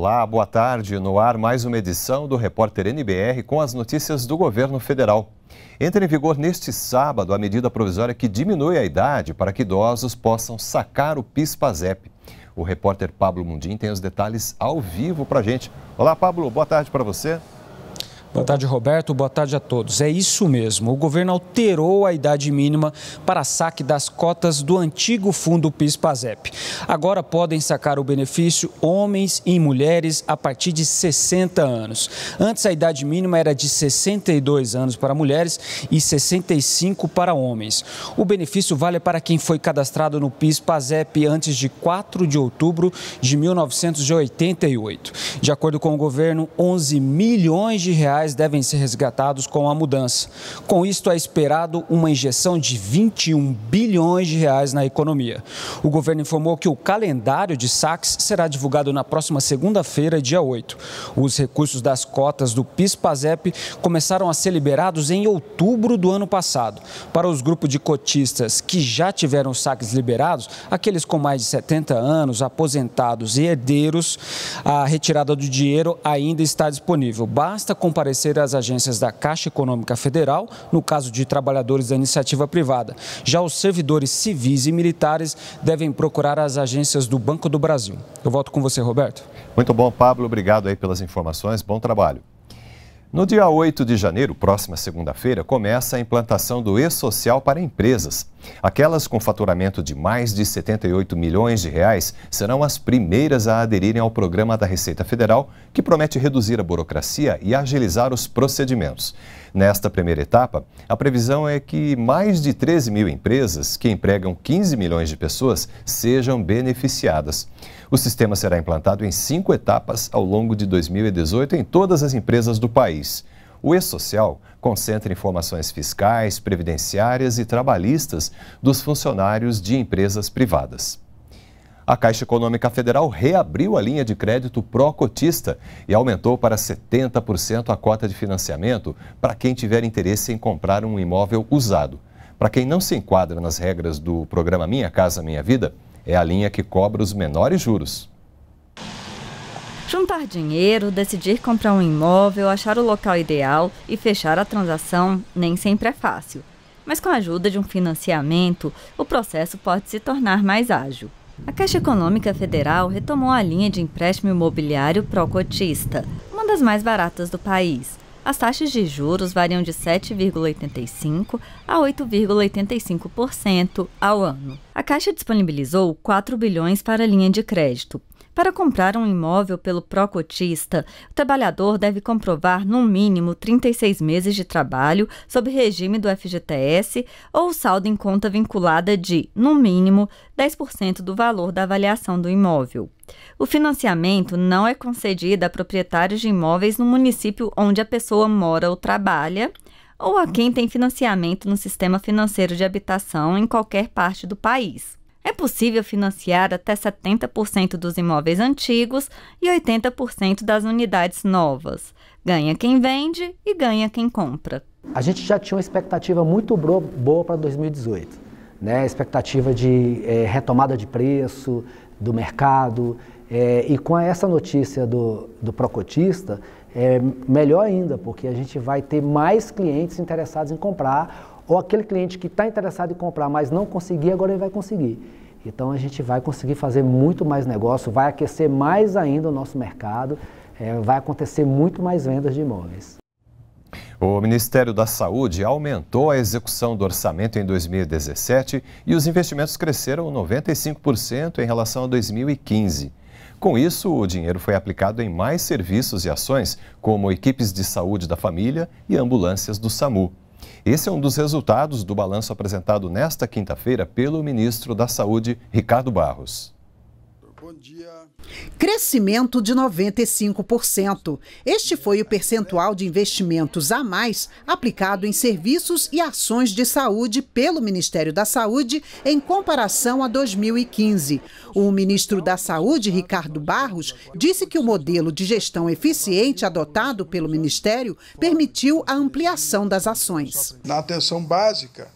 Olá, boa tarde. No ar, mais uma edição do Repórter NBR com as notícias do governo federal. Entra em vigor neste sábado a medida provisória que diminui a idade para que idosos possam sacar o PIS-PASEP. O repórter Pablo Mundim tem os detalhes ao vivo para a gente. Olá, Pablo, boa tarde para você. Boa tarde, Roberto. Boa tarde a todos. É isso mesmo. O governo alterou a idade mínima para saque das cotas do antigo fundo PIS-PASEP. Agora podem sacar o benefício homens e mulheres a partir de 60 anos. Antes a idade mínima era de 62 anos para mulheres e 65 para homens. O benefício vale para quem foi cadastrado no PIS-PASEP antes de 4 de outubro de 1988. De acordo com o governo, 11 milhões de reais devem ser resgatados com a mudança. Com isto é esperado uma injeção de 21 bilhões de reais na economia. O governo informou que o calendário de saques será divulgado na próxima segunda-feira, dia 8. Os recursos das cotas do PIS/PASEP começaram a ser liberados em outubro do ano passado. Para os grupos de cotistas que já tiveram saques liberados, aqueles com mais de 70 anos, aposentados e herdeiros, a retirada do dinheiro ainda está disponível. Basta comparecer comparecer às agências da Caixa Econômica Federal, no caso de trabalhadores da iniciativa privada. Já os servidores civis e militares devem procurar as agências do Banco do Brasil. Eu volto com você, Roberto. Muito bom, Pablo. Obrigado aí pelas informações. Bom trabalho. No dia 8 de janeiro, próxima segunda-feira, começa a implantação do E-Social para empresas. Aquelas com faturamento de mais de 78 milhões de reais serão as primeiras a aderirem ao programa da Receita Federal, que promete reduzir a burocracia e agilizar os procedimentos. Nesta primeira etapa, a previsão é que mais de 13 mil empresas, que empregam 15 milhões de pessoas, sejam beneficiadas. O sistema será implantado em cinco etapas ao longo de 2018 em todas as empresas do país país. O E-Social concentra informações fiscais, previdenciárias e trabalhistas dos funcionários de empresas privadas. A Caixa Econômica Federal reabriu a linha de crédito pró-cotista e aumentou para 70% a cota de financiamento para quem tiver interesse em comprar um imóvel usado. Para quem não se enquadra nas regras do programa Minha Casa Minha Vida, é a linha que cobra os menores juros. Juntar dinheiro, decidir comprar um imóvel, achar o local ideal e fechar a transação nem sempre é fácil. Mas com a ajuda de um financiamento, o processo pode se tornar mais ágil. A Caixa Econômica Federal retomou a linha de empréstimo imobiliário pró-cotista, uma das mais baratas do país. As taxas de juros variam de 7,85% a 8,85% ao ano. A Caixa disponibilizou 4 bilhões para a linha de crédito, para comprar um imóvel pelo Procotista, o trabalhador deve comprovar no mínimo 36 meses de trabalho sob regime do FGTS ou saldo em conta vinculada de, no mínimo, 10% do valor da avaliação do imóvel. O financiamento não é concedido a proprietários de imóveis no município onde a pessoa mora ou trabalha ou a quem tem financiamento no sistema financeiro de habitação em qualquer parte do país. É possível financiar até 70% dos imóveis antigos e 80% das unidades novas. Ganha quem vende e ganha quem compra. A gente já tinha uma expectativa muito boa para 2018, né? expectativa de é, retomada de preço do mercado. É, e com essa notícia do, do Procotista, é melhor ainda, porque a gente vai ter mais clientes interessados em comprar ou aquele cliente que está interessado em comprar, mas não conseguir, agora ele vai conseguir. Então a gente vai conseguir fazer muito mais negócio, vai aquecer mais ainda o nosso mercado, é, vai acontecer muito mais vendas de imóveis. O Ministério da Saúde aumentou a execução do orçamento em 2017 e os investimentos cresceram 95% em relação a 2015. Com isso, o dinheiro foi aplicado em mais serviços e ações, como equipes de saúde da família e ambulâncias do SAMU. Esse é um dos resultados do balanço apresentado nesta quinta-feira pelo ministro da Saúde, Ricardo Barros. Bom dia. Crescimento de 95%. Este foi o percentual de investimentos a mais aplicado em serviços e ações de saúde pelo Ministério da Saúde em comparação a 2015. O ministro da Saúde, Ricardo Barros, disse que o modelo de gestão eficiente adotado pelo Ministério permitiu a ampliação das ações. Na atenção básica,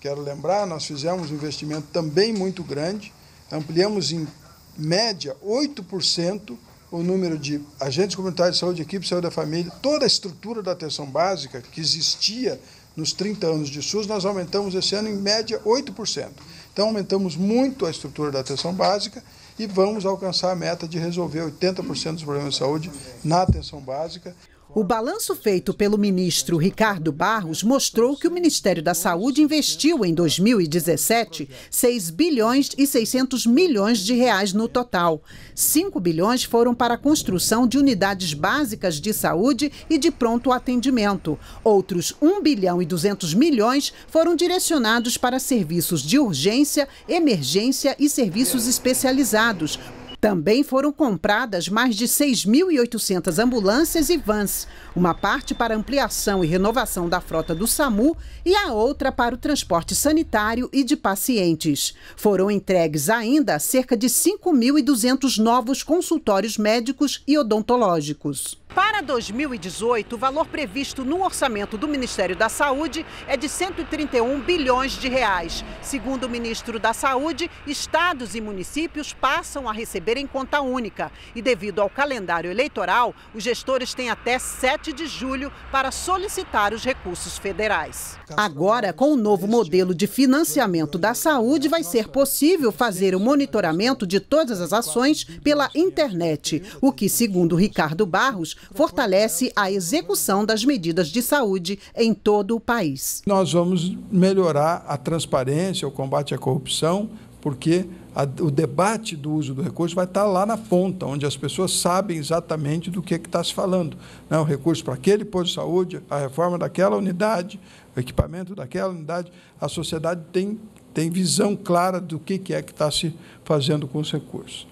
quero lembrar, nós fizemos um investimento também muito grande, ampliamos em média, 8% o número de agentes comunitários de saúde, equipe de saúde da família, toda a estrutura da atenção básica que existia nos 30 anos de SUS, nós aumentamos esse ano em média 8%. Então aumentamos muito a estrutura da atenção básica e vamos alcançar a meta de resolver 80% dos problemas de saúde na atenção básica. O balanço feito pelo ministro Ricardo Barros mostrou que o Ministério da Saúde investiu em 2017 6 bilhões e 600 milhões de reais no total. 5 bilhões foram para a construção de unidades básicas de saúde e de pronto atendimento. Outros 1 bilhão e 200 milhões foram direcionados para serviços de urgência, emergência e serviços especializados, também foram compradas mais de 6.800 ambulâncias e vans, uma parte para ampliação e renovação da frota do SAMU e a outra para o transporte sanitário e de pacientes. Foram entregues ainda cerca de 5.200 novos consultórios médicos e odontológicos. Para 2018, o valor previsto no orçamento do Ministério da Saúde é de 131 bilhões de reais. Segundo o ministro da Saúde, estados e municípios passam a receber em conta única. E devido ao calendário eleitoral, os gestores têm até 7 de julho para solicitar os recursos federais. Agora, com o novo modelo de financiamento da saúde, vai ser possível fazer o monitoramento de todas as ações pela internet, o que, segundo Ricardo Barros, fortalece a execução das medidas de saúde em todo o país. Nós vamos melhorar a transparência, o combate à corrupção, porque a, o debate do uso do recurso vai estar lá na ponta, onde as pessoas sabem exatamente do que, é que está se falando. Né? O recurso para aquele posto de saúde, a reforma daquela unidade, o equipamento daquela unidade, a sociedade tem, tem visão clara do que, que é que está se fazendo com os recursos.